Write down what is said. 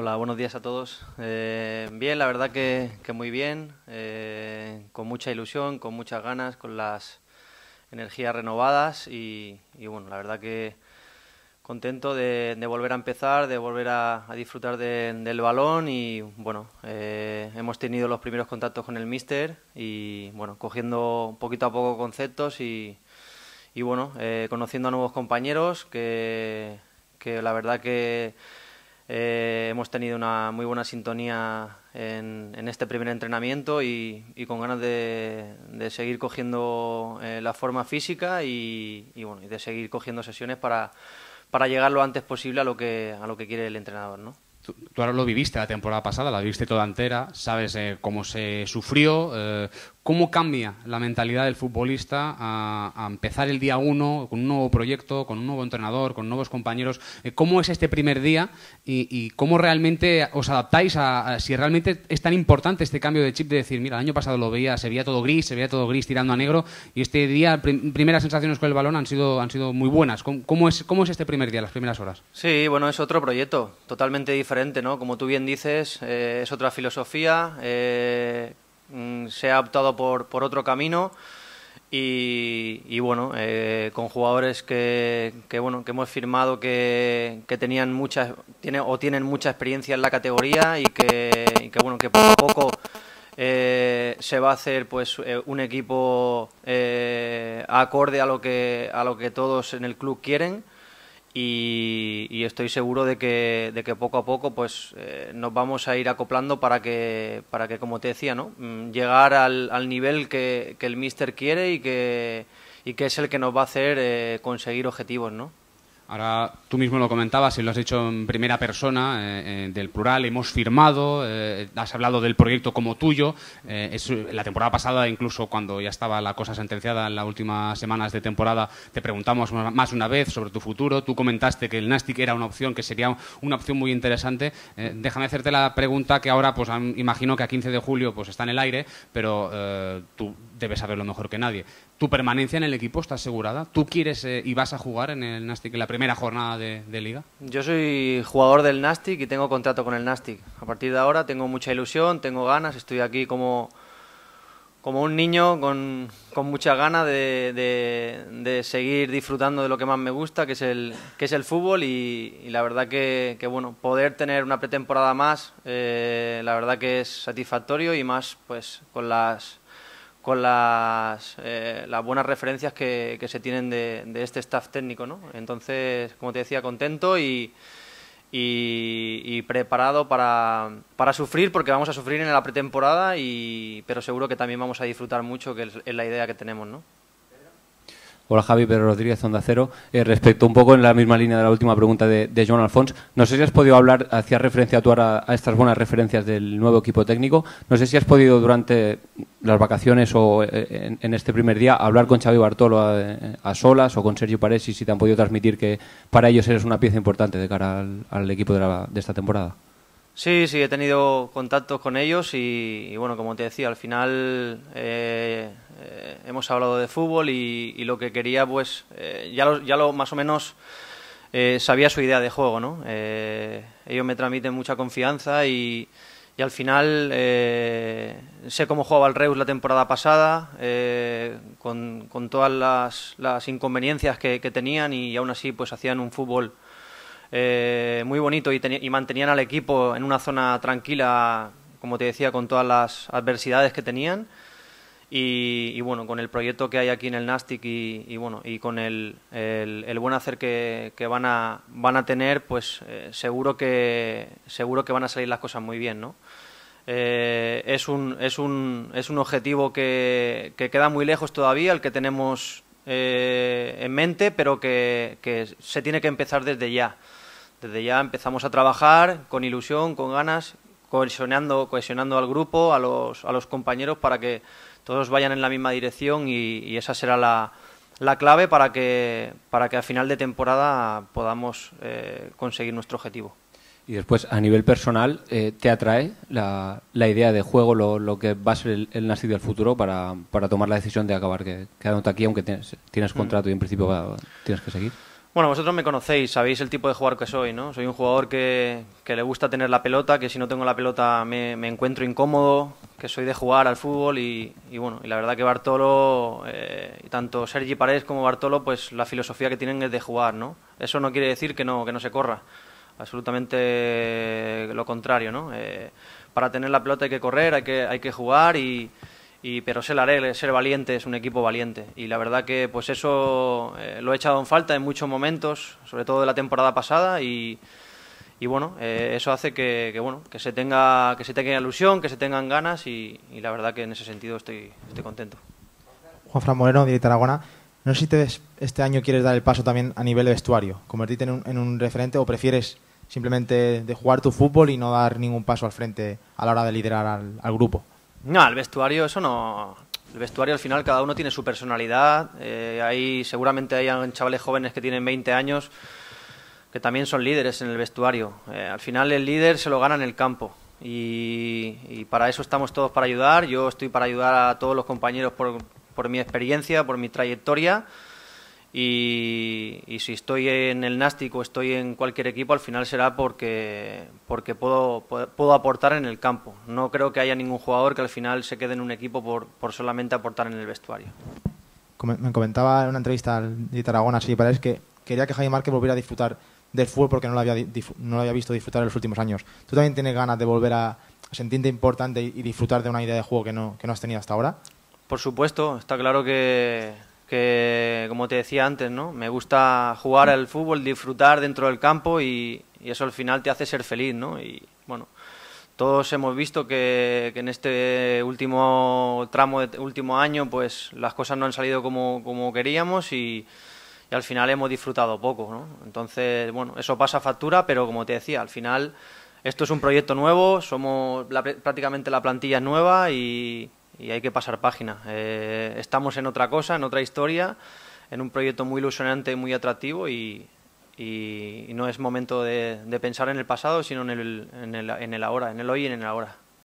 Hola, buenos días a todos. Eh, bien, la verdad que, muy bien, eh, con mucha ilusión, con muchas ganas, con las energías renovadas y, bueno, la verdad que contento de, volver a empezar, de volver a, disfrutar del balón y bueno, eh, hemos tenido los primeros contactos con el míster y bueno, cogiendo poquito a poco conceptos y, y bueno, conociendo a nuevos compañeros que, que la verdad que eh, hemos tenido una muy buena sintonía en, este primer entrenamiento y, con ganas de, seguir cogiendo eh, la forma física y, bueno, y de seguir cogiendo sesiones para, para llegar lo antes posible a lo que, a lo que quiere el entrenador. ¿no? Tú, ahora lo viviste la temporada pasada, la viviste toda entera, sabes eh, cómo se sufrió, ¿Cómo cambia la mentalidad del futbolista a, empezar el día uno con un nuevo proyecto, con un nuevo entrenador, con nuevos compañeros? Eh, ¿Cómo es este primer día y, cómo realmente os adaptáis a, si realmente es tan importante este cambio de chip de decir, mira, el año pasado lo veía, se veía todo gris, se veía todo gris tirando a negro y este día primeras sensaciones con el balón han sido, han sido muy buenas. ¿Cómo, es, ¿Cómo es este primer día, las primeras horas? Sí, bueno, es otro proyecto totalmente diferente, ¿no? Como tú bien dices, eh, es otra filosofía. Eh, Mm, se ha optado por, por otro camino y, bueno, eh, con jugadores que, que, bueno, que hemos firmado que, que tenían muchas tiene, o tienen mucha experiencia en la categoría y que, que bueno, que poco a poco eh, se va a hacer pues eh, un equipo acorde a lo que a lo que todos en el club quieren y, estoy seguro de que, de que, poco a poco pues eh, nos vamos a ir acoplando para que, para que como te decía, ¿no? Mm, llegar al, nivel que, el míster quiere y que, y que es el que nos va a hacer eh, conseguir objetivos, ¿no? Ahora tú mismo lo comentabas y lo has dicho en primera persona, eh, eh, del plural, hemos firmado, eh, has hablado del proyecto como tuyo. la temporada pasada, incluso cuando ya estaba la cosa sentenciada en las últimas semanas de temporada, te preguntamos más una vez sobre tu futuro. Tú comentaste que el Nastic era una opción, que sería una opción muy interesante. déjame hacerte la pregunta que ahora, pues imagino que a 15 de julio pues, está en el aire, pero tú debes saberlo mejor que nadie tu permanencia en el equipo está asegurada. ¿Tú quieres eh, y vas a jugar en el Nastic en la primera jornada de, liga? Yo soy jugador del Nastic y tengo contrato con el Nastic. A partir de ahora tengo mucha ilusión, tengo ganas, estoy aquí como, como un niño con, mucha ganas de, seguir disfrutando de lo que más me gusta, que es el, que es el fútbol y, la verdad que, bueno, poder tener una pretemporada más, eh, la verdad que es satisfactorio y más pues con las con eh, las, buenas referencias que, se tienen de, este staff técnico. ¿no? Entonces, como te decía, contento y, y, preparado para, para, sufrir, porque vamos a sufrir en la pretemporada, y, pero seguro que también vamos a disfrutar mucho, que es, es la idea que tenemos. ¿no? Hola Javi, Pedro Rodríguez, Onda Cero. Eh, respecto un poco en la misma línea de la última pregunta de, John Joan Alfons, no sé si has podido hablar, hacía referencia tú a, estas buenas referencias del nuevo equipo técnico, no sé si has podido durante las vacaciones o eh, en, este primer día hablar con Xavi Bartolo a, solas o con Sergio y si te han podido transmitir que para ellos eres una pieza importante de cara al, equipo de esta temporada. Sí, sí, he tenido contactos con ellos y, bueno, como te decía, al final eh, eh, hemos hablado de fútbol y, lo que quería, pues eh, ya, lo, ya lo más o menos sabía su idea de juego, ¿no? ellos me transmiten mucha confianza y, y al final sé cómo jugaba el Reus la temporada pasada, con, con, todas las, las inconveniencias que, que, tenían y aún así pues hacían un fútbol eh, muy bonito y, mantenían al equipo en una zona tranquila, como te decía, con todas las adversidades que tenían. Y, bueno, con el proyecto que hay aquí en el Nastic y, bueno, y con el, buen hacer que, van, a, van a tener, pues eh, seguro, que, seguro que van a salir las cosas muy bien, ¿no? Eh, es, un, es, un, es un objetivo que, queda muy lejos todavía, el que tenemos en mente, pero que, se tiene que empezar desde ya desde ya empezamos a trabajar con ilusión, con ganas, cohesionando, cohesionando al grupo, a los, compañeros, para que todos vayan en la misma dirección y, esa será la, clave para que, para que a final de temporada podamos eh, conseguir nuestro objetivo. Y después, a nivel personal, eh, ¿te atrae la, idea de juego, lo, que va a ser el, el del futuro para, tomar la decisión de acabar quedándote aquí, aunque tienes, mm. contrato y en principio tienes que seguir? Bueno, vosotros me conocéis, sabéis el tipo de jugador que soy, ¿no? Soy un jugador que, le gusta tener la pelota, que si no tengo la pelota me, me encuentro incómodo, que soy de jugar al fútbol y, bueno, y la verdad que Bartolo, eh, tanto Sergi Paredes como Bartolo, pues la filosofía que tienen es de jugar, ¿no? Eso no quiere decir que no, que no se corra, absolutamente lo contrario, ¿no? Eh, para tener la pelota hay que correr, hay que, hay que jugar y y pero ser alegre, eh, ser valiente, es un equipo valiente y la verdad que pues eso eh, lo he echado en falta en muchos momentos, sobre todo de la temporada pasada y, y bueno, eh, eso hace que, bueno, que se tenga que se tenga ilusión, que se tengan ganas y, la verdad que en ese sentido estoy, contento. Juan Fran Moreno de Tarragona, no sé si este año quieres dar el paso también a nivel de vestuario, convertirte en un, referente o prefieres simplemente de jugar tu fútbol y no dar ningún paso al frente a la hora de liderar al grupo. No, el vestuario, eso no. El vestuario al final cada uno tiene su personalidad. Eh, seguramente hay chavales jóvenes que tienen 20 años que también son líderes en el vestuario. Eh, al final el líder se lo gana en el campo. Y, para eso estamos todos para ayudar. Yo estoy para ayudar a todos los compañeros por mi experiencia, por mi trayectoria. Y, si estoy en el Nastic o estoy en cualquier equipo, al final será porque, porque puedo, puedo aportar en el campo. No creo que haya ningún jugador que al final se quede en un equipo por, por solamente aportar en el vestuario. Me comentaba en una entrevista de Tarragona, sí, parece que quería que Jaime Marque volviera a disfrutar del fútbol porque no lo, había, no lo había visto disfrutar en los últimos años. ¿Tú también tienes ganas de volver a sentirte importante y disfrutar de una idea de juego que no, que no has tenido hasta ahora? Por supuesto, está claro que, que, como te decía antes, ¿no? Me gusta jugar al fútbol, disfrutar dentro del campo y, eso al final te hace ser feliz, ¿no? Y bueno, todos hemos visto que, en este último tramo, de, último año, pues las cosas no han salido como, queríamos y, al final hemos disfrutado poco, ¿no? Entonces, bueno, eso pasa factura, pero como te decía, al final esto es un proyecto nuevo, somos prácticamente la plantilla es nueva y y hay que pasar página. Eh, estamos en otra cosa, en otra historia, en un proyecto muy ilusionante, muy atractivo y, no es momento de, pensar en el pasado, sino en el, en el ahora, en el hoy y en el ahora.